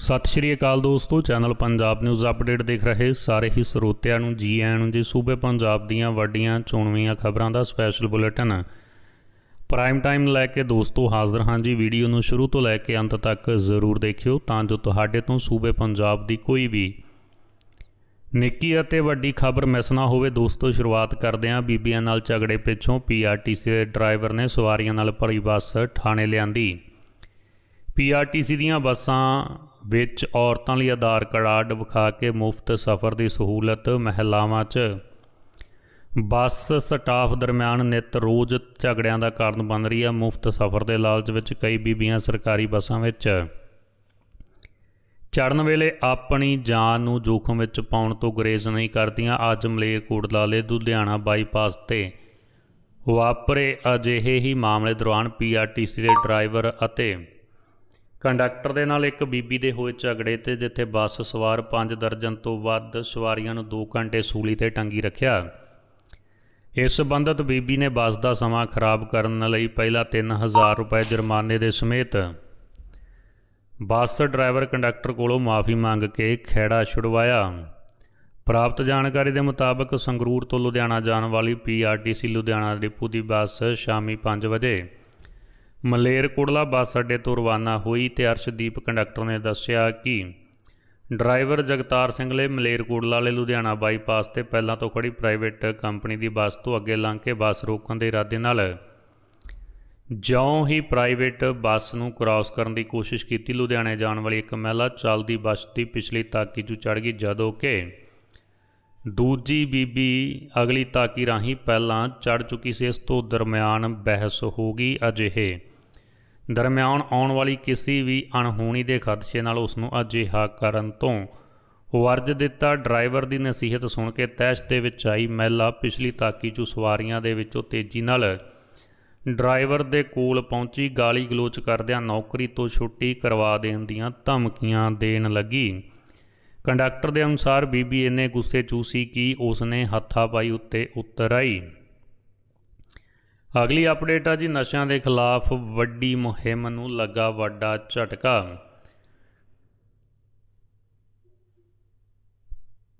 ਸਤਿ ਸ਼੍ਰੀ ਅਕਾਲ ਦੋਸਤੋ channel Punjab news update ਦੇਖ ਰਹੇ ਸਾਰੇ ਹੀ ਸਰੋਤਿਆਂ ਨੂੰ ਜੀ ਆਇਆਂ ਨੂੰ ਜੀ ਸੂਬੇ ਪੰਜਾਬ ਦੀਆਂ ਵੱਡੀਆਂ ਚੋਣਵੀਆਂ ਖਬਰਾਂ ਦਾ ਸਪੈਸ਼ਲ ਬੁਲੇਟਿਨ ਪ੍ਰਾਈਮ ਟਾਈਮ ਲੈ ਕੇ ਦੋਸਤੋ ਹਾਜ਼ਰ ਹਾਂ ਜੀ ਵੀਡੀਓ ਨੂੰ ਸ਼ੁਰੂ ਤੋਂ ਲੈ ਕੇ ਅੰਤ ਤੱਕ ਜ਼ਰੂਰ ਦੇਖਿਓ ਤਾਂ ਜੋ ਤੁਹਾਡੇ ਤੋਂ ਸੂਬੇ ਪੰਜਾਬ ਦੀ ਕੋਈ ਵੀ ਨਿੱਕੀ ਅਤੇ ਵੱਡੀ ਖਬਰ ਮਿਸ ਨਾ ਹੋਵੇ ਦੋਸਤੋ ਸ਼ੁਰੂਆਤ ਕਰਦੇ ਹਾਂ ਬੀਬੀਆਂ ਨਾਲ ਝਗੜੇ ਪਿੱਛੋਂ ਪੀਆਰਟੀਸੀ ਦੇ ਡਰਾਈਵਰ ਨੇ ਸਵਾਰੀਆਂ ਨਾਲ ਭਰੀ ਬੱਸ ਥਾਣੇ ਲਿਆਂਦੀ ਪੀਆਰਟੀਸੀ ਦੀਆਂ ਬੱਸਾਂ ਵਿੱਚ ਔਰਤਾਂ ਲਈ ਆਧਾਰ ਕਾਰਡ ਵਿਖਾ ਕੇ ਮੁਫਤ ਸਫ਼ਰ ਦੀ ਸਹੂਲਤ ਮਹਿਲਾਵਾਂ 'ਚ ਬੱਸ ਸਟਾਫ ਦਰਮਿਆਨ ਨਿਤ ਰੋਜ਼ ਝਗੜਿਆਂ ਦਾ ਕਾਰਨ ਬਣ ਰਹੀ ਹੈ ਮੁਫਤ ਸਫ਼ਰ ਦੇ ਲਾਲਚ ਵਿੱਚ ਕਈ ਬੀਬੀਆਂ ਸਰਕਾਰੀ ਬੱਸਾਂ ਵਿੱਚ ਚੜਨ ਵੇਲੇ ਆਪਣੀ ਜਾਨ ਨੂੰ ਜੋਖਮ ਵਿੱਚ ਪਾਉਣ ਤੋਂ ਗੁਰੇਜ਼ ਨਹੀਂ ਕਰਦੀਆਂ ਅੱਜ ਮਲੇਰਕੋਟਲਾਲੇ ਦੇ ਲੁਧਿਆਣਾ ਬਾਈਪਾਸ ਤੇ ਵਾਪਰੇ ਅਜਿਹੇ ਹੀ ਮਾਮਲੇ ਦੌਰਾਨ ਪੀਆਰਟੀਸੀ ਦੇ ਡਰਾਈਵਰ ਅਤੇ ਕੰਡਕਟਰ ਦੇ ਨਾਲ ਇੱਕ ਬੀਬੀ ਦੇ ਹੋਏ ਝਗੜੇ ਤੇ ਜਿੱਥੇ ਬੱਸ ਸਵਾਰ 5 ਦਰਜਨ ਤੋਂ ਵੱਧ ਸਵਾਰੀਆਂ ਨੂੰ 2 ਘੰਟੇ ਸੂਲੀ ਤੇ ਟੰਗੀ ਰੱਖਿਆ ਇਸ ਸਬੰਧਤ ਬੀਬੀ ਨੇ ਬੱਸ ਦਾ ਸਮਾਂ ਖਰਾਬ ਕਰਨ ਲਈ ਪਹਿਲਾਂ 3000 ਰੁਪਏ ਜੁਰਮਾਨੇ ਦੇ ਸਮੇਤ ਬੱਸ ਡਰਾਈਵਰ ਕੰਡਕਟਰ ਕੋਲੋਂ ਮਾਫੀ ਮੰਗ ਕੇ ਖਹਿੜਾ ਛੁਡਵਾਇਆ ਪ੍ਰਾਪਤ ਜਾਣਕਾਰੀ ਦੇ ਮੁਤਾਬਕ ਸੰਗਰੂਰ ਤੋਂ ਲੁਧਿਆਣਾ ਜਾਣ ਵਾਲੀ ਪੀਆਰਟੀਸੀ ਲੁਧਿਆਣਾ ਡਿਪੂ ਦੀ ਬੱਸ ਸ਼ਾਮੀ 5 ਵਜੇ ਮਲੇਰਕੋਟਲਾ ਬੱਸ ਅੱਡੇ ਤੋਂ ਰਵਾਨਾ ਹੋਈ ਤੇ ਅਰਸ਼ਦੀਪ ਕੰਡਕਟਰ ਨੇ ਦੱਸਿਆ ਕਿ ਡਰਾਈਵਰ ਜਗਤਾਰ ਸਿੰਘ ਲਈ ਮਲੇਰਕੋਟਲਾ ਵਾਲੇ ਲੁਧਿਆਣਾ ਬਾਈਪਾਸ ਤੇ ਪਹਿਲਾਂ ਤੋਂ ਖੜੀ ਪ੍ਰਾਈਵੇਟ ਕੰਪਨੀ ਦੀ ਬੱਸ ਤੋਂ ਅੱਗੇ ਲੰਘ ਕੇ ਬੱਸ ਰੋਕਣ ਦੇ ਇਰਾਦੇ ਨਾਲ ਜਿਉਂ ਹੀ ਪ੍ਰਾਈਵੇਟ ਬੱਸ ਨੂੰ ਕ੍ਰਾਸ ਕਰਨ ਦੀ ਕੋਸ਼ਿਸ਼ ਕੀਤੀ ਲੁਧਿਆਣੇ ਜਾਣ ਵਾਲੀ ਇੱਕ ਮਹਿਲਾ ਚੱਲਦੀ ਬੱਸ ਦੀ ਪਿਛਲੀ ਤਾਕੀ 'ਚ ਚੜ ਗਈ ਜਦੋਂ ਕਿ ਦੂਜੀ ਬੀਬੀ ਅਗਲੀ ਤਾਕੀ ਰਾਹੀਂ ਪਹਿਲਾਂ ਚੜ ਚੁੱਕੀ ਸੀ ਇਸ ਤੋਂ ਦਰਮਿਆਨ ਬਹਿਸ ਹੋ ਗਈ ਅਜਿਹੇ ਦਰਮਿਆਨ ਆਉਣ ਵਾਲੀ ਕਿਸੇ ਵੀ ਅਣਹੋਣੀ ਦੇ ਖਦਸ਼ੇ ਨਾਲ ਉਸ ਨੂੰ ਅਜਿਹਾ ਕਰਨ ਤੋਂ ਵਰਜ ਦਿੱਤਾ ਡਰਾਈਵਰ ਦੀ ਨਸੀਹਤ ਸੁਣ ਕੇ ਤੈਸ਼ ਦੇ ਵਿੱਚ ਆਈ ਮਹਿਲਾ ਪਿਛਲੀ ਤਾਕੀ ਚੋਂ ਸਵਾਰੀਆਂ ਦੇ ਵਿੱਚੋਂ ਤੇਜ਼ੀ ਨਾਲ ਡਰਾਈਵਰ ਦੇ ਕੋਲ ਪਹੁੰਚੀ ਗਾਲੀ ਗਲੋਚ ਕਰਦਿਆਂ ਨੌਕਰੀ ਤੋਂ ਛੁੱਟੀ ਕਰਵਾ ਦੇਣ ਦੀਆਂ ਧਮਕੀਆਂ ਦੇਣ ਲੱਗੀ ਕੰਡਕਟਰ ਦੇ ਅਨੁਸਾਰ ਬੀਬੀ ਇਹਨੇ ਗੁੱਸੇ ਚੂਸੀ ਕਿ ਉਸਨੇ ਪਾਈ ਉੱਤੇ ਉਤਰ ਆਈ ਅਗਲੀ ਅਪਡੇਟ ਆ ਜੀ ਨਸ਼ਿਆਂ ਦੇ ਖਿਲਾਫ ਵੱਡੀ ਮੁਹਿੰਮ ਨੂੰ ਲੱਗਾ ਵੱਡਾ ਝਟਕਾ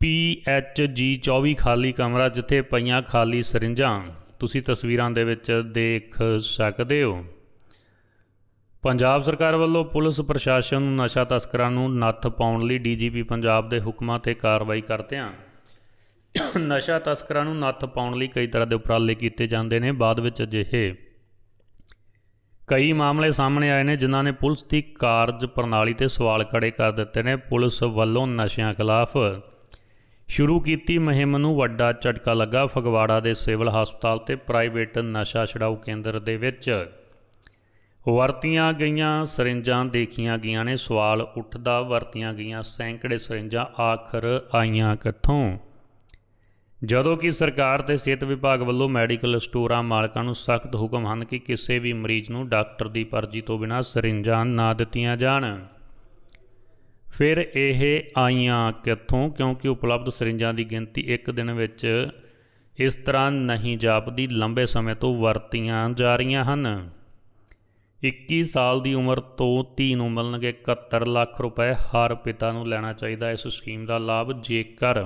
PHG 24 ਖਾਲੀ ਕਮਰਾ ਜਿੱਥੇ ਪਈਆਂ ਖਾਲੀ ਸਰਿੰਜਾਂ ਤੁਸੀਂ ਤਸਵੀਰਾਂ ਦੇ ਵਿੱਚ ਦੇਖ ਸਕਦੇ ਹੋ ਪੰਜਾਬ ਸਰਕਾਰ ਵੱਲੋਂ ਪੁਲਿਸ ਪ੍ਰਸ਼ਾਸਨ ਨੂੰ ਨਸ਼ਾ ਤਸਕਰਾਂ ਨੂੰ ਨੱਥ ਪਾਉਣ ਲਈ ਡੀਜੀਪੀ ਪੰਜਾਬ ਦੇ ਹੁਕਮਾਂ ਤੇ ਕਾਰਵਾਈ ਆਂ ਨਸ਼ਾ ਤਸਕਰਾਂ ਨੂੰ ਨੱਥ ਪਾਉਣ ਲਈ ਕਈ ਤਰ੍ਹਾਂ ਦੇ ਉਪਰਾਲੇ ਕੀਤੇ ਜਾਂਦੇ ਨੇ ਬਾਅਦ ਵਿੱਚ ਅਜਿਹੇ ਕਈ ਮਾਮਲੇ ਸਾਹਮਣੇ ਆਏ ਨੇ ਜਿਨ੍ਹਾਂ ਨੇ ਪੁਲਿਸ ਦੀ ਕਾਰਜ ਪ੍ਰਣਾਲੀ ਤੇ ਸਵਾਲ ਖੜੇ ਕਰ ਦਿੱਤੇ ਨੇ ਪੁਲਿਸ ਵੱਲੋਂ ਨਸ਼ਿਆਂ ਖਿਲਾਫ ਸ਼ੁਰੂ ਕੀਤੀ ਮਹਿੰਮ ਨੂੰ ਵੱਡਾ ਝਟਕਾ ਲੱਗਾ ਫਗਵਾੜਾ ਦੇ ਸਿਵਲ ਹਸਪਤਾਲ ਤੇ ਪ੍ਰਾਈਵੇਟ ਨਸ਼ਾ ਛਡਾਊ ਕੇਂਦਰ ਦੇ ਵਿੱਚ ਵਰਤੀਆਂ ਗਈਆਂ ਸਰਿੰਜਾਂ ਦੇਖੀਆਂ ਗਈਆਂ ਨੇ ਸਵਾਲ ਉੱਠਦਾ ਵਰਤੀਆਂ ਗਈਆਂ ਸੈਂਕੜੇ ਸਰਿੰਜਾਂ ਆਖਰ ਆਈਆਂ ਕਿੱਥੋਂ ਜਦੋਂ ਕਿ ਸਰਕਾਰ ਤੇ ਸਿਹਤ ਵਿਭਾਗ ਵੱਲੋਂ ਮੈਡੀਕਲ ਸਟੋਰਾਂ ਮਾਲਕਾਂ ਨੂੰ ਸਖਤ ਹੁਕਮ ਹਨ ਕਿ ਕਿਸੇ ਵੀ ਮਰੀਜ਼ ਨੂੰ ਡਾਕਟਰ ਦੀ ਪਰਜੀ ਤੋਂ ਬਿਨਾਂ ਸਰਿੰਜਾਂ ਨਾ ਦਿੱਤੀਆਂ ਜਾਣ ਫਿਰ ਇਹ ਆਈਆਂ ਕਿੱਥੋਂ ਕਿਉਂਕਿ ਉਪਲਬਧ ਸਰਿੰਜਾਂ ਦੀ ਗਿਣਤੀ ਇੱਕ ਦਿਨ ਵਿੱਚ ਇਸ ਤਰ੍ਹਾਂ ਨਹੀਂ ਜਾਪਦੀ ਲੰਬੇ ਸਮੇਂ ਤੋਂ ਵਰਤੀਆਂ ਜਾ ਰਹੀਆਂ ਹਨ 21 ਸਾਲ ਦੀ ਉਮਰ ਤੋਂ ਧੀ ਨੂੰ ਮਿਲਣਗੇ 71 ਲੱਖ ਰੁਪਏ ਹਰ ਪਿਤਾ ਨੂੰ ਲੈਣਾ ਚਾਹੀਦਾ ਇਸ ਸਕੀਮ ਦਾ ਲਾਭ ਜੇਕਰ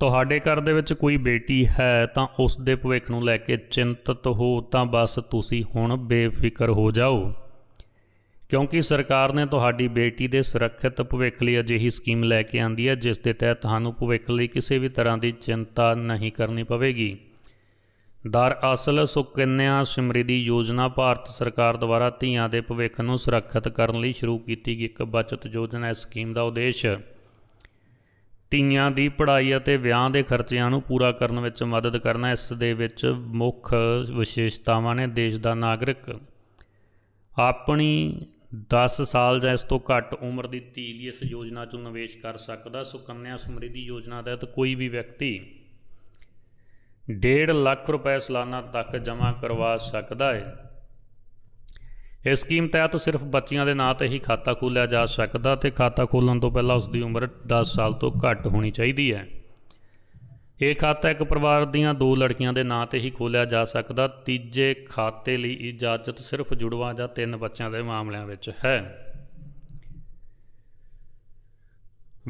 ਤੁਹਾਡੇ ਘਰ ਦੇ ਵਿੱਚ ਕੋਈ ਬੇਟੀ ਹੈ ਤਾਂ ਉਸ ਦੇ ਭਵਿੱਖ ਨੂੰ ਲੈ ਕੇ ਚਿੰਤਤ ਹੋ ਤਾਂ ਬਸ ਤੁਸੀਂ ਹੁਣ ਬੇਫਿਕਰ ਹੋ ਜਾਓ ਕਿਉਂਕਿ ਸਰਕਾਰ ਨੇ ਤੁਹਾਡੀ ਬੇਟੀ ਦੇ ਸੁਰੱਖਿਅਤ ਭਵਿੱਖ ਲਈ ਅਜਿਹੀ ਸਕੀਮ ਲੈ ਕੇ ਆਂਦੀ ਹੈ ਜਿਸ ਦੇ ਤਹਿਤ ਤੁਹਾਨੂੰ ਭਵਿੱਖ ਲਈ ਕਿਸੇ ਵੀ ਤਰ੍ਹਾਂ ਦੀ ਚਿੰਤਾ ਨਹੀਂ ਕਰਨੀ ਪਵੇਗੀ ਦਰ ਅਸਲ ਸੁਕੰਨਿਆ ਸਮ੍ਰਿਧੀ ਯੋਜਨਾ ਭਾਰਤ ਸਰਕਾਰ ਦੁਆਰਾ ਧੀਆਂ ਦੇ ਭਵਿੱਖ ਨੂੰ ਸੁਰੱਖਿਅਤ ਕਰਨ ਲਈ ਸ਼ੁਰੂ ਕੀਤੀ ਗਈ ਇੱਕ ਬਚਤ ਯੋਜਨਾ ਹੈ ਸਕੀਮ ਦਾ ਉਦੇਸ਼ ਤੀਆਂ ਦੀ ਪੜ੍ਹਾਈ ਅਤੇ ਵਿਆਹ ਦੇ ਖਰਚਿਆਂ ਨੂੰ ਪੂਰਾ ਕਰਨ ਵਿੱਚ ਮਦਦ ਕਰਨਾ ਇਸ ਦੇ ਵਿੱਚ ਮੁੱਖ ਵਿਸ਼ੇਸ਼ਤਾਵਾਂ ਨੇ ਦੇਸ਼ ਦਾ ਨਾਗਰਿਕ ਆਪਣੀ 10 ਸਾਲ ਜਾਂ ਇਸ ਤੋਂ ਘੱਟ ਉਮਰ ਦੀ ਧੀ ਲਈ ਇਸ ਯੋਜਨਾ 'ਚ ਨਿਵੇਸ਼ ਕਰ ਸਕਦਾ ਸੁਕੰਨਿਆ ਸਮਰਿੱਧੀ ਯੋਜਨਾ ਤਹਿਤ ਕੋਈ ਵੀ ਵਿਅਕਤੀ 1.5 ਲੱਖ ਰੁਪਏ ਸਾਲਾਨਾ ਤੱਕ ਜਮ੍ਹਾਂ ਕਰਵਾ ਸਕਦਾ ਹੈ ਇਸ ਸਕੀਮ ਤਹਿਤ ਸਿਰਫ ਬੱਚੀਆਂ ਦੇ ਨਾਂ ਤੇ ਹੀ ਖਾਤਾ ਖੋਲ੍ਹਿਆ ਜਾ ਸਕਦਾ ਤੇ ਖਾਤਾ ਖੋਲ੍ਹਣ ਤੋਂ ਪਹਿਲਾਂ ਉਸ ਦੀ ਉਮਰ 10 ਸਾਲ ਤੋਂ ਘੱਟ ਹੋਣੀ ਚਾਹੀਦੀ ਹੈ ਇਹ ਖਾਤਾ ਇੱਕ ਪਰਿਵਾਰ ਦੀਆਂ ਦੋ ਲੜਕੀਆਂ ਦੇ ਨਾਂ ਤੇ ਹੀ ਖੋਲ੍ਹਿਆ ਜਾ ਸਕਦਾ ਤੀਜੇ ਖਾਤੇ ਲਈ ਇਜਾਜ਼ਤ ਸਿਰਫ ਜੁੜਵਾ ਜਾਂ ਤਿੰਨ ਬੱਚਿਆਂ ਦੇ ਮਾਮਲਿਆਂ ਵਿੱਚ ਹੈ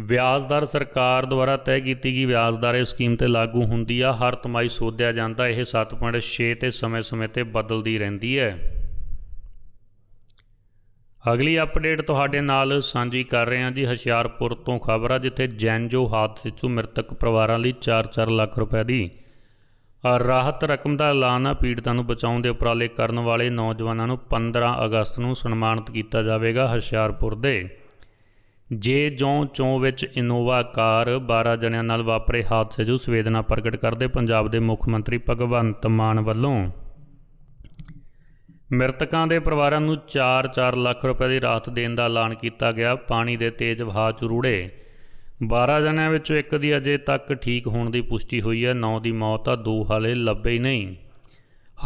ਵਿਆਜ ਦਰ ਸਰਕਾਰ ਦੁਆਰਾ ਤੈਅ ਕੀਤੀ ਗਈ ਵਿਆਜ ਦਰ ਇਸ ਸਕੀਮ ਤੇ ਲਾਗੂ ਹੁੰਦੀ ਆ ਹਰ ਤਮਾਈ ਸੋਧਿਆ ਜਾਂਦਾ ਇਹ 7.6 ਤੇ ਸਮੇਂ-ਸਮੇਂ ਤੇ ਬਦਲਦੀ ਰਹਿੰਦੀ ਹੈ ਅਗਲੀ ਅਪਡੇਟ ਤੁਹਾਡੇ ਨਾਲ ਸਾਂਝੀ ਕਰ ਰਹੇ ਹਾਂ ਜੀ ਹਸ਼ਿਆਰਪੁਰ ਤੋਂ ਖਬਰ ਆ ਜਿੱਥੇ ਜੈਨਜੋ ਹਾਦਸੇ 'ਚ ਮ੍ਰਿਤਕ ਪਰਿਵਾਰਾਂ ਲਈ 4-4 ਲੱਖ ਰੁਪਏ ਦੀ ਰਾਹਤ ਰਕਮ ਦਾ ਐਲਾਨ ਆ ਪੀੜਤਾਂ ਨੂੰ ਬਚਾਉਣ ਦੇ ਉਪਰਾਲੇ ਕਰਨ ਵਾਲੇ ਨੌਜਵਾਨਾਂ ਨੂੰ 15 ਅਗਸਤ ਨੂੰ ਸਨਮਾਨਿਤ ਕੀਤਾ ਜਾਵੇਗਾ ਹਸ਼ਿਆਰਪੁਰ ਦੇ ਜੇ ਜੋਂ ਚੋਂ ਵਿੱਚ ਇਨੋਵਾ ਕਾਰ 12 ਜਣਿਆਂ ਨਾਲ ਵਾਪਰੇ ਹਾਦਸੇ 'ਚ ਸੰਵੇਦਨਾ ਪ੍ਰਗਟ ਕਰਦੇ ਪੰਜਾਬ ਦੇ ਮੁੱਖ ਮੰਤਰੀ ਭਗਵੰਤ ਮਾਨ ਵੱਲੋਂ ਮ੍ਰਿਤਕਾਂ ਦੇ ਪਰਿਵਾਰਾਂ ਨੂੰ 4-4 ਲੱਖ ਰੁਪਏ ਦੀ ਰਾਤ ਦੇਣ ਦਾ ਐਲਾਨ ਕੀਤਾ ਗਿਆ ਪਾਣੀ ਦੇ ਤੇਜ਼ ਵਹਾਅ ਚ ਰੁੜੇ 12 ਜਣਿਆਂ ਵਿੱਚੋਂ ਇੱਕ ਦੀ ਅਜੇ ਤੱਕ ਠੀਕ ਹੋਣ ਦੀ ਪੁਸ਼ਟੀ ਹੋਈ ਹੈ 9 ਦੀ ਮੌਤ ਆ ਦੋ ਹਾਲੇ ਲੱਭੇ ਨਹੀਂ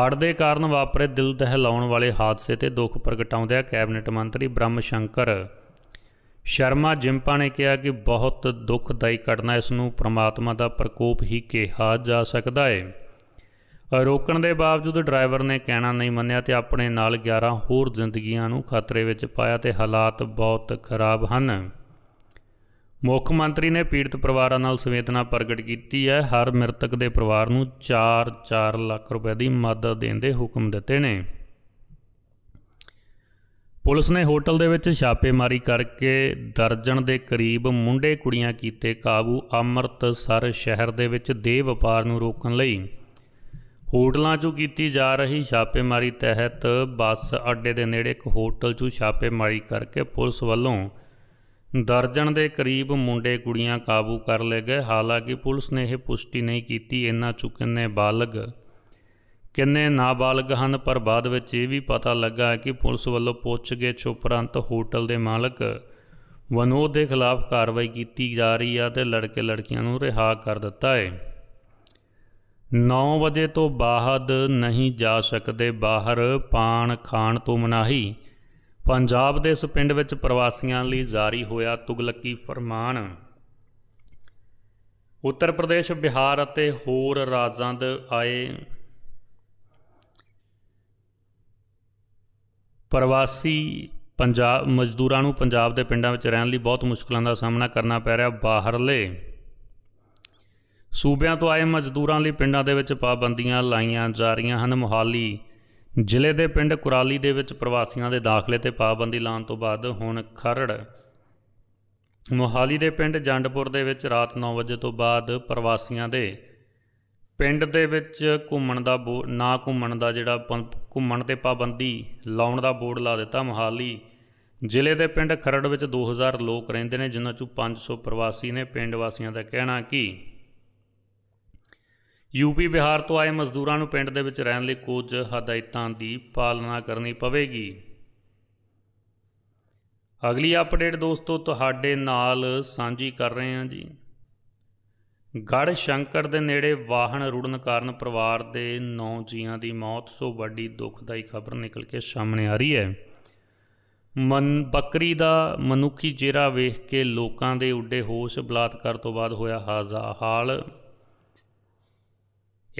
ਹੜ੍ਹ ਦੇ ਕਾਰਨ ਵਾਪਰੇ ਦਿਲ ਦਹਿਲਾਉਣ ਵਾਲੇ ਹਾਦਸੇ ਤੇ ਦੁੱਖ ਪ੍ਰਗਟਾਉਂਦਿਆਂ ਕੈਬਨਿਟ ਮੰਤਰੀ ਬ੍ਰਹਮ ਸ਼ੰਕਰ ਸ਼ਰਮਾ ਜਿੰਪਾ ਨੇ ਕਿਹਾ ਕਿ ਬਹੁਤ ਦੁੱਖਦਾਈ ਘਟਨਾ ਇਸ ਨੂੰ ਪ੍ਰਮਾਤਮਾ ਦਾ ਪ੍ਰਕੋਪ ਹੀ ਕਿਹਾ ਜਾ ਸਕਦਾ ਹੈ ਰੋਕਣ ਦੇ ਬਾਵਜੂਦ ਡਰਾਈਵਰ ਨੇ ਕਹਿਣਾ ਨਹੀਂ ਮੰਨਿਆ ਤੇ ਆਪਣੇ ਨਾਲ 11 ਹੋਰ ਜ਼ਿੰਦਗੀਆਂ ਨੂੰ ਖਤਰੇ ਵਿੱਚ ਪਾਇਆ ਤੇ ਹਾਲਾਤ ਬਹੁਤ ਖਰਾਬ ਹਨ ਮੁੱਖ ਮੰਤਰੀ ਨੇ ਪੀੜਤ ਪਰਿਵਾਰਾਂ ਨਾਲ ਸੰਵੇਦਨਾ ਪ੍ਰਗਟ ਕੀਤੀ ਹੈ ਹਰ ਮ੍ਰਿਤਕ ਦੇ ਪਰਿਵਾਰ ਨੂੰ 4-4 ਲੱਖ ਰੁਪਏ ਦੀ ਮਦਦ ਦੇਣ ਦੇ ਹੁਕਮ ਦਿੱਤੇ ਨੇ ਪੁਲਿਸ ਨੇ ਹੋਟਲ ਦੇ ਵਿੱਚ ਛਾਪੇਮਾਰੀ ਕਰਕੇ ਦਰਜਨ ਦੇ ਕਰੀਬ ਮੁੰਡੇ ਕੁੜੀਆਂ ਕੀਤੇ ਕਾਬੂ ਅੰਮ੍ਰਿਤਸਰ ਸ਼ਹਿਰ ਦੇ ਵਿੱਚ ਦੇ ਵਪਾਰ ਨੂੰ ਰੋਕਣ ਲਈ ਹੋਟਲਾਂ 'ਚੋਂ ਕੀਤੀ ਜਾ ਰਹੀ ਛਾਪੇਮਾਰੀ ਤਹਿਤ ਬੱਸ ਅੱਡੇ ਦੇ ਨੇੜੇ ਇੱਕ ਹੋਟਲ 'ਚੋਂ ਛਾਪੇਮਾਰੀ ਕਰਕੇ ਪੁਲਿਸ ਵੱਲੋਂ ਦਰਜਣ ਦੇ ਕਰੀਬ ਮੁੰਡੇ ਕੁੜੀਆਂ ਕਾਬੂ ਕਰ ਲਏ ਗਏ ਹਾਲਾਂਕਿ ਪੁਲਿਸ ਨੇ ਇਹ ਪੁਸ਼ਟੀ ਨਹੀਂ ਕੀਤੀ ਇਹਨਾਂ 'ਚੋਂ ਕਿੰਨੇ ਬਾਲਗ ਕਿੰਨੇ ਨਾਬਾਲਗ ਹਨ ਪਰ ਬਾਅਦ ਵਿੱਚ ਇਹ ਵੀ ਪਤਾ ਲੱਗਾ ਕਿ ਪੁਲਿਸ ਵੱਲੋਂ ਪੁੱਛਗਿੱਛ ਉਪਰੰਤ ਹੋਟਲ ਦੇ ਮਾਲਕ ਵਨੋਦ ਦੇ ਖਿਲਾਫ ਕਾਰਵਾਈ ਕੀਤੀ ਜਾ ਰਹੀ ਆ ਤੇ ਲੜਕੇ ਲੜਕੀਆਂ ਨੂੰ ਰਿਹਾ ਕਰ ਦਿੱਤਾ ਹੈ 9 ਵਜੇ ਤੋਂ ਬਾਅਦ ਨਹੀਂ ਜਾ ਸਕਦੇ ਬਾਹਰ ਪਾਣ ਖਾਣ ਤੋਂ ਮਨਾਹੀ ਪੰਜਾਬ ਦੇ ਇਸ ਪਿੰਡ ਵਿੱਚ ਪ੍ਰਵਾਸੀਆਂ ਲਈ ਜਾਰੀ ਹੋਇਆ ਤੁਗਲਕੀ ਫਰਮਾਨ ਉੱਤਰ ਪ੍ਰਦੇਸ਼ ਬਿਹਾਰ ਅਤੇ ਹੋਰ ਰਾਜਾਂ ਦੇ ਆਏ ਪ੍ਰਵਾਸੀ ਪੰਜਾਬ ਮਜ਼ਦੂਰਾਂ ਨੂੰ ਪੰਜਾਬ ਦੇ ਪਿੰਡਾਂ ਵਿੱਚ ਰਹਿਣ ਲਈ ਬਹੁਤ ਮੁਸ਼ਕਲਾਂ ਦਾ ਸਾਹਮਣਾ ਕਰਨਾ ਪੈ ਰਿਹਾ ਬਾਹਰਲੇ ਸੂਬਿਆਂ ਤੋਂ ਆਏ ਮਜ਼ਦੂਰਾਂ ਲਈ ਪਿੰਡਾਂ ਦੇ ਵਿੱਚ ਪਾਬੰਦੀਆਂ ਲਾਈਆਂ ਜਾ ਰਹੀਆਂ ਹਨ ਮੋਹਾਲੀ ਜ਼ਿਲ੍ਹੇ ਦੇ ਪਿੰਡ ਕੁਰਾਲੀ ਦੇ ਵਿੱਚ ਪ੍ਰਵਾਸੀਆਂ ਦੇ ਦਾਖਲੇ ਤੇ ਪਾਬੰਦੀ ਲਾਉਣ ਤੋਂ ਬਾਅਦ ਹੁਣ ਖਰੜ ਮੋਹਾਲੀ ਦੇ ਪਿੰਡ ਜੰਡਪੁਰ ਦੇ ਵਿੱਚ ਰਾਤ 9 ਵਜੇ ਤੋਂ ਬਾਅਦ ਪ੍ਰਵਾਸੀਆਂ ਦੇ ਪਿੰਡ ਦੇ ਵਿੱਚ ਘੁੰਮਣ ਦਾ ਨਾ ਘੁੰਮਣ ਦਾ ਜਿਹੜਾ ਘੁੰਮਣ ਤੇ ਪਾਬੰਦੀ ਲਾਉਣ ਦਾ ਬੋਰਡ ਲਾ ਦਿੱਤਾ ਮੋਹਾਲੀ ਜ਼ਿਲ੍ਹੇ ਦੇ ਪਿੰਡ ਖਰੜ ਵਿੱਚ 2000 ਲੋਕ ਰਹਿੰਦੇ ਨੇ ਜਿਨ੍ਹਾਂ ਚੋਂ 500 ਪ੍ਰਵਾਸੀ ਨੇ ਪਿੰਡ ਵਾਸੀਆਂ ਦਾ ਕਹਿਣਾ ਕਿ ਯੂਪੀ ਬਿਹਾਰ ਤੋਂ ਆਏ ਮਜ਼ਦੂਰਾਂ ਨੂੰ ਪਿੰਡ ਦੇ ਵਿੱਚ ਰਹਿਣ ਲਈ ਕੁਝ ਹਦਾਇਤਾਂ ਦੀ ਪਾਲਣਾ ਕਰਨੀ ਪਵੇਗੀ ਅਗਲੀ ਅਪਡੇਟ ਦੋਸਤੋ ਤੁਹਾਡੇ ਨਾਲ ਸਾਂਝੀ ਕਰ ਰਹੇ ਹਾਂ ਜੀ ਗੜ ਸ਼ੰਕਰ ਦੇ ਨੇੜੇ ਵਾਹਨ ਰੁੜਨ ਕਾਰਨ ਪਰਿਵਾਰ ਦੇ 9 ਜੀਆਂ ਦੀ ਮੌਤ ਸੋ ਵੱਡੀ ਦੁਖਦਾਈ ਖਬਰ ਨਿਕਲ ਕੇ ਸਾਹਮਣੇ ਆ ਰਹੀ ਹੈ ਮਨ ਬੱਕਰੀ ਦਾ ਮਨੁੱਖੀ ਜੇਰਾ ਵੇਖ ਕੇ ਲੋਕਾਂ ਦੇ ਉੱਡੇ ਹੋਸ਼ ਬਲਾਤਕਾਰ ਤੋਂ ਬਾਅਦ ਹੋਇਆ ਹਾਜ਼ਾ ਹਾਲ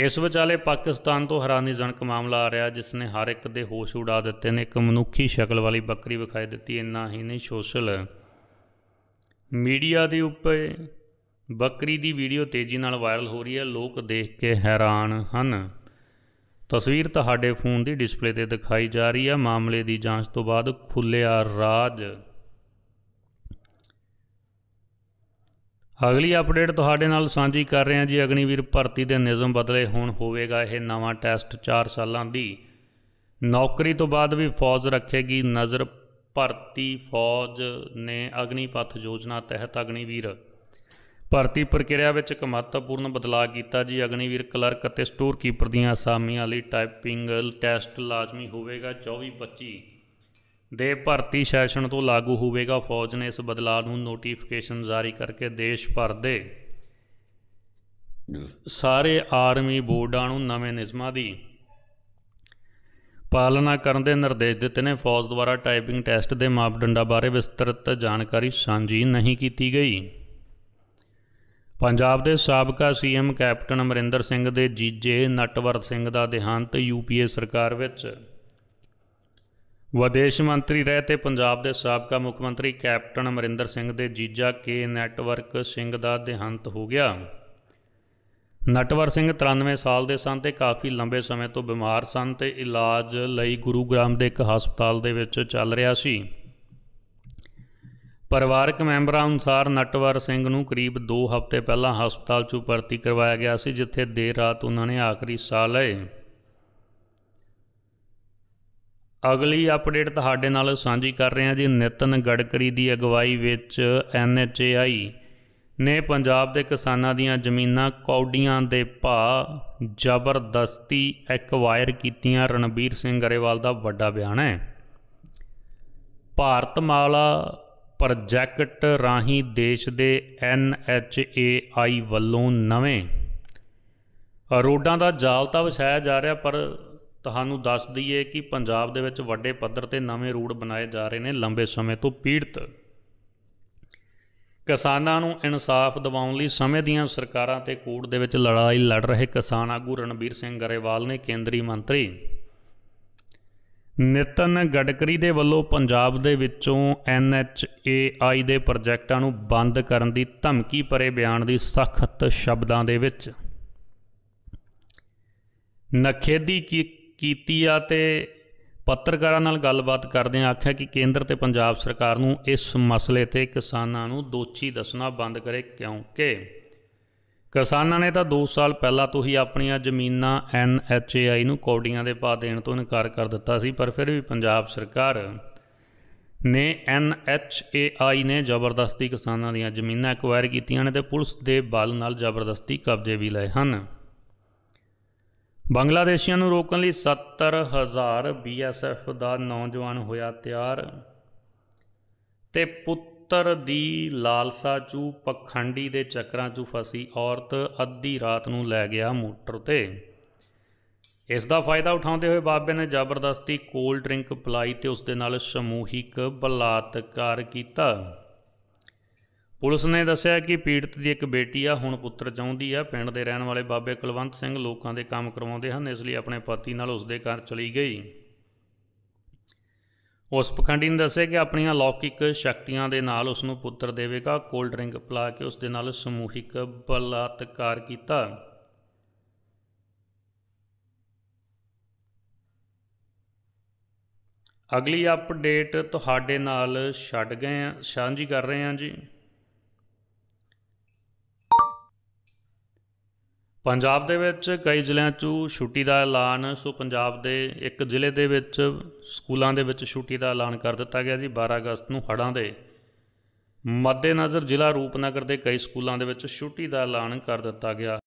ਇਸ ਵਿਚਾਲੇ ਪਾਕਿਸਤਾਨ ਤੋਂ ਹੈਰਾਨੀਜਨਕ ਮਾਮਲਾ ਆ ਰਿਹਾ ਜਿਸ ਨੇ ਹਰ ਇੱਕ ਦੇ ਹੋਸ਼ ਉਡਾ ਦਿੱਤੇ ਨੇ ਇੱਕ ਮਨੁੱਖੀ ਸ਼ਕਲ ਵਾਲੀ ਬੱਕਰੀ ਵਿਖਾਈ ਦਿੱਤੀ ਇੰਨਾ ਹੀ ਨਹੀਂ ਸੋਸ਼ਲ ਮੀਡੀਆ ਦੇ ਉੱਪਰ ਬੱਕਰੀ ਦੀ ਵੀਡੀਓ ਤੇਜ਼ੀ ਨਾਲ ਵਾਇਰਲ ਹੋ ਰਹੀ ਹੈ ਲੋਕ ਦੇਖ ਕੇ ਹੈਰਾਨ ਹਨ ਤਸਵੀਰ ਤੁਹਾਡੇ ਫੋਨ ਦੀ ਡਿਸਪਲੇ ਤੇ ਦਿਖਾਈ ਜਾ ਰਹੀ ਹੈ ਮਾਮਲੇ ਦੀ ਜਾਂਚ ਤੋਂ ਬਾਅਦ ਖੁੱਲਿਆ ਰਾਜ ਅਗਲੀ ਅਪਡੇਟ ਤੁਹਾਡੇ ਨਾਲ ਸਾਂਝੀ ਕਰ ਰਹੇ ਹਾਂ ਜੀ ਅਗਨੀਵੀਰ ਭਰਤੀ ਦੇ ਨਿਯਮ ਬਦਲੇ ਹੁਣ ਹੋਵੇਗਾ ਇਹ ਨਵਾਂ ਟੈਸਟ 4 ਸਾਲਾਂ ਦੀ ਨੌਕਰੀ ਤੋਂ ਬਾਅਦ ਵੀ ਫੌਜ ਰੱਖੇਗੀ ਨਜ਼ਰ ਭਰਤੀ ਫੌਜ ਨੇ ਅਗਨੀਪਥ ਯੋਜਨਾ ਤਹਿਤ ਅਗਨੀਵੀਰ ਭਰਤੀ ਪ੍ਰਕਿਰਿਆ ਵਿੱਚ ਇੱਕ ਮਹੱਤਵਪੂਰਨ ਬਦਲਾਅ ਕੀਤਾ ਜੀ ਅਗਨੀਵੀਰ ਕਲਰਕ ਅਤੇ ਸਟੋਰ ਕੀਪਰ ਦੀਆਂ ਅਸਾਮੀਆਂ ਲਈ ਟਾਈਪਿੰਗ ਟੈਸਟ ਲਾਜ਼ਮੀ ਹੋਵੇਗਾ 24 25 ਦੇ ਭਰਤੀ ਸੈਸ਼ਨ ਤੋਂ ਲਾਗੂ ਹੋਵੇਗਾ ਫੌਜ ਨੇ ਇਸ ਬਦਲਾਅ ਨੂੰ ਨੋਟੀਫਿਕੇਸ਼ਨ ਜਾਰੀ ਕਰਕੇ ਦੇਸ਼ ਭਰ ਦੇ ਸਾਰੇ ਆਰਮੀ ਬੋਰਡਾਂ ਨੂੰ ਨਵੇਂ ਨਿਯਮਾਂ ਦੀ ਪਾਲਣਾ ਕਰਨ ਦੇ ਨਿਰਦੇਸ਼ ਦਿੱਤੇ ਨੇ ਫੌਜ ਦੁਆਰਾ ਟਾਈਪਿੰਗ ਟੈਸਟ ਦੇ ਮਾਪਦੰਡਾਂ ਬਾਰੇ ਵਿਸਤ੍ਰਿਤ ਜਾਣਕਾਰੀ ਸਾਂਝੀ ਨਹੀਂ ਕੀਤੀ ਗਈ ਪੰਜਾਬ ਦੇ ਸਾਬਕਾ ਸੀਐਮ ਕੈਪਟਨ ਅਮਰਿੰਦਰ ਸਿੰਘ ਦੇ ਜੀਜੇ ਨਟਵਰਤ ਸਿੰਘ ਦਾ ਦੇਹਾਂਤ ਯੂਪੀਏ ਸਰਕਾਰ ਵਿੱਚ ਵਿਦੇਸ਼ ਮੰਤਰੀ ਰਹੇ ਤੇ ਪੰਜਾਬ ਦੇ ਸਾਬਕਾ ਮੁੱਖ ਮੰਤਰੀ ਕੈਪਟਨ ਅਮਰਿੰਦਰ ਸਿੰਘ ਦੇ ਜੀਜਾ ਕੇ ਨੈਟਵਰਕ ਸਿੰਘ ਦਾ ਦੇਹਾਂਤ ਹੋ ਗਿਆ ਨਟਵਰ ਸਿੰਘ 93 ਸਾਲ ਦੇ ਸਨ ਤੇ ਕਾਫੀ ਲੰਬੇ ਸਮੇਂ ਤੋਂ ਬਿਮਾਰ ਸਨ ਤੇ ਇਲਾਜ ਲਈ ਗੁਰੂਗ੍ਰਾਮ ਦੇ ਇੱਕ ਹਸਪਤਾਲ ਦੇ ਵਿੱਚ ਚੱਲ ਰਿਹਾ ਸੀ ਪਰਿਵਾਰਕ ਮੈਂਬਰਾਂ ਅਨੁਸਾਰ ਨਟਵਰ ਸਿੰਘ ਨੂੰ ਕਰੀਬ 2 ਹਫ਼ਤੇ ਪਹਿਲਾਂ ਹਸਪਤਾਲ 'ਚੋਂ ਭਰਤੀ ਕਰਵਾਇਆ ਗਿਆ ਸੀ ਜਿੱਥੇ ਦੇਰ ਰਾਤ ਉਹਨਾਂ ਨੇ ਆਖਰੀ ਸਾਹ ਲਏ ਅਗਲੀ ਅਪਡੇਟ ਤੁਹਾਡੇ ਨਾਲ ਸਾਂਝੀ ਕਰ ਰਹੇ ਹਾਂ ਜੀ ਨਿਤਨ ਗੜਕਰੀ ਦੀ ਅਗਵਾਈ ਵਿੱਚ ਐਨਐਚਏਆਈ ਨੇ ਪੰਜਾਬ ਦੇ ਕਿਸਾਨਾਂ ਦੀਆਂ ਜ਼ਮੀਨਾਂ ਕੌਡੀਆਂ ਦੇ ਭਾਅ ਜ਼ਬਰਦਸਤੀ ਐਕਵਾਇਰ ਕੀਤੀਆਂ ਰਣਬੀਰ ਸਿੰਘ ਗਰੇਵਾਲ ਦਾ ਵੱਡਾ ਬਿਆਨ ਹੈ ਭਾਰਤਮਾਲਾ ਪ੍ਰੋਜੈਕਟ ਰਾਹੀਂ ਦੇਸ਼ ਦੇ ਐਨਐਚਏਆਈ ਵੱਲੋਂ ਨਵੇਂ ਰੋਡਾਂ ਦਾ ਜਾਲ ਤਾਂ ਵਿਛਾਇਆ ਜਾ ਰਿਹਾ ਪਰ ਤੁਹਾਨੂੰ ਦੱਸ ਦਈਏ ਕਿ ਪੰਜਾਬ ਦੇ ਵਿੱਚ ਵੱਡੇ ਪੱਧਰ ਤੇ ਨਵੇਂ ਰੂਟ ਬਣਾਏ ਜਾ ਰਹੇ ਨੇ ਲੰਬੇ ਸਮੇਂ ਤੋਂ ਪੀੜਤ ਕਿਸਾਨਾਂ ਨੂੰ ਇਨਸਾਫ ਦਿਵਾਉਣ ਲਈ ਸਮੇਂ ਦੀਆਂ ਸਰਕਾਰਾਂ ਤੇ ਕੋਰਟ ਦੇ ਵਿੱਚ ਲੜਾਈ ਲੜ ਰਹੇ ਕਿਸਾਨ ਆਗੂ ਰਣਬੀਰ ਸਿੰਘ ਗਰੇਵਾਲ ਨੇ ਕੇਂਦਰੀ ਮੰਤਰੀ ਨਿਤਨ ਗਡਕਰੀ ਦੇ ਵੱਲੋਂ ਪੰਜਾਬ ਦੇ ਵਿੱਚੋਂ NHAI ਦੇ ਪ੍ਰੋਜੈਕਟਾਂ ਨੂੰ ਬੰਦ ਕਰਨ ਦੀ ਧਮਕੀ ਭਰੇ ਬਿਆਨ ਦੀ ਸਖਤ ਸ਼ਬਦਾਂ ਦੇ ਵਿੱਚ ਨਖੇਦੀ ਕੀ ਕੀਤੀ ਆ ਤੇ ਪੱਤਰਕਾਰਾਂ ਨਾਲ ਗੱਲਬਾਤ ਕਰਦੇ ਆ ਆਖਿਆ ਕਿ ਕੇਂਦਰ ਤੇ ਪੰਜਾਬ ਸਰਕਾਰ ਨੂੰ ਇਸ ਮਸਲੇ ਤੇ ਕਿਸਾਨਾਂ ਨੂੰ ਦੋਚੀ ਦੱਸਣਾ ਬੰਦ ਕਰੇ ਕਿਉਂਕਿ ਕਿਸਾਨਾਂ ਨੇ ਤਾਂ 2 ਸਾਲ ਪਹਿਲਾਂ ਤੋਂ ਹੀ ਆਪਣੀਆਂ ਜ਼ਮੀਨਾਂ ਐਨਐਚਏਆਈ ਨੂੰ ਕੌਡੀਆਂ ਦੇ ਭਾਅ ਦੇਣ ਤੋਂ ਇਨਕਾਰ ਕਰ ਦਿੱਤਾ ਸੀ ਪਰ ਫਿਰ ਵੀ ਪੰਜਾਬ ਸਰਕਾਰ ਨੇ ਐਨਐਚਏਆਈ ਨੇ ਜ਼ਬਰਦਸਤੀ ਕਿਸਾਨਾਂ ਦੀਆਂ ਜ਼ਮੀਨਾਂ ਐਕਵਾਇਰ ਕੀਤੀਆਂ ਨੇ ਤੇ ਪੁਲਿਸ ਦੇ ਬਲ ਨਾਲ ਜ਼ਬਰਦਸਤੀ ਕਬਜ਼ੇ ਵੀ ਲਏ ਹਨ ਬੰਗਲਾਦੇਸ਼ੀਆਂ ਨੂੰ ਰੋਕਣ ਲਈ 70000 ਬੀਐਸਐਫ ਦਾ ਨੌਜਵਾਨ ਹੋਇਆ ਤਿਆਰ ਤੇ ਪੁੱਤਰ ਦੀ ਲਾਲਸਾ ਚੂ ਪਖੰਡੀ ਦੇ ਚੱਕਰਾਂ 'ਚ ਫਸੀ ਔਰਤ ਅੱਧੀ ਰਾਤ ਨੂੰ ਲੈ ਗਿਆ ਮੋਟਰ ਤੇ ਇਸ ਦਾ ਫਾਇਦਾ ਉਠਾਉਂਦੇ ਹੋਏ ਬਾਬੇ ਨੇ ਜ਼ਬਰਦਸਤੀ ਕੋਲਡ ਡਰਿੰਕ ਪਲਾਈ ਤੇ ਉਸ ਦੇ ਨਾਲ ਸਮੂਹਿਕ ਬਲਾਤਕਾਰ ਕੀਤਾ ਪੁਲਿਸ ਨੇ ਦੱਸਿਆ ਕਿ ਪੀੜਤ ਦੀ ਇੱਕ ਬੇਟੀ ਆ ਹੁਣ ਪੁੱਤਰ ਚਾਹੁੰਦੀ ਆ ਪਿੰਡ ਦੇ ਰਹਿਣ ਵਾਲੇ ਬਾਬੇ ਕੁਲਵੰਤ ਸਿੰਘ ਲੋਕਾਂ ਦੇ ਕੰਮ ਕਰਵਾਉਂਦੇ ਹਨ ਇਸ ਲਈ ਆਪਣੇ ਪਤੀ ਨਾਲ ਉਸ ਦੇ ਘਰ ਚਲੀ ਗਈ ਉਸ ਪਖੰਡੀ ਨੇ ਦੱਸਿਆ ਕਿ ਆਪਣੀਆਂ ਲੌਕਿਕ ਸ਼ਕਤੀਆਂ ਦੇ ਨਾਲ ਉਸ ਨੂੰ ਪੁੱਤਰ ਦੇਵੇਗਾ ਕੋਲਡ ਡਰਿੰਕ ਪਿਲਾ ਕੇ ਉਸ ਦੇ ਨਾਲ ਸਮੂਹਿਕ ਬਲਾਤਕਾਰ ਕੀਤਾ ਅਗਲੀ ਅਪਡੇਟ ਤੁਹਾਡੇ ਨਾਲ ਛੱਡ ਗਏ ਆ ਸਾਂਝੀ ਕਰ ਰਹੇ ਹਾਂ ਜੀ ਪੰਜਾਬ ਦੇ ਵਿੱਚ ਕਈ ਜ਼ਿਲ੍ਹਿਆਂ 'ਚ ਛੁੱਟੀ ਦਾ ਐਲਾਨ ਸੋ ਪੰਜਾਬ ਦੇ ਇੱਕ ਜ਼ਿਲ੍ਹੇ ਦੇ ਵਿੱਚ ਸਕੂਲਾਂ ਦੇ ਵਿੱਚ ਛੁੱਟੀ ਦਾ ਐਲਾਨ ਕਰ ਦਿੱਤਾ ਗਿਆ ਜੀ 12 ਅਗਸਤ ਨੂੰ ਹੜਾਂ ਦੇ ਮੱਦੇਨਜ਼ਰ ਜ਼ਿਲ੍ਹਾ ਰੂਪਨਗਰ ਦੇ ਕਈ ਸਕੂਲਾਂ ਦੇ ਵਿੱਚ ਛੁੱਟੀ ਦਾ ਐਲਾਨ ਕਰ ਦਿੱਤਾ ਗਿਆ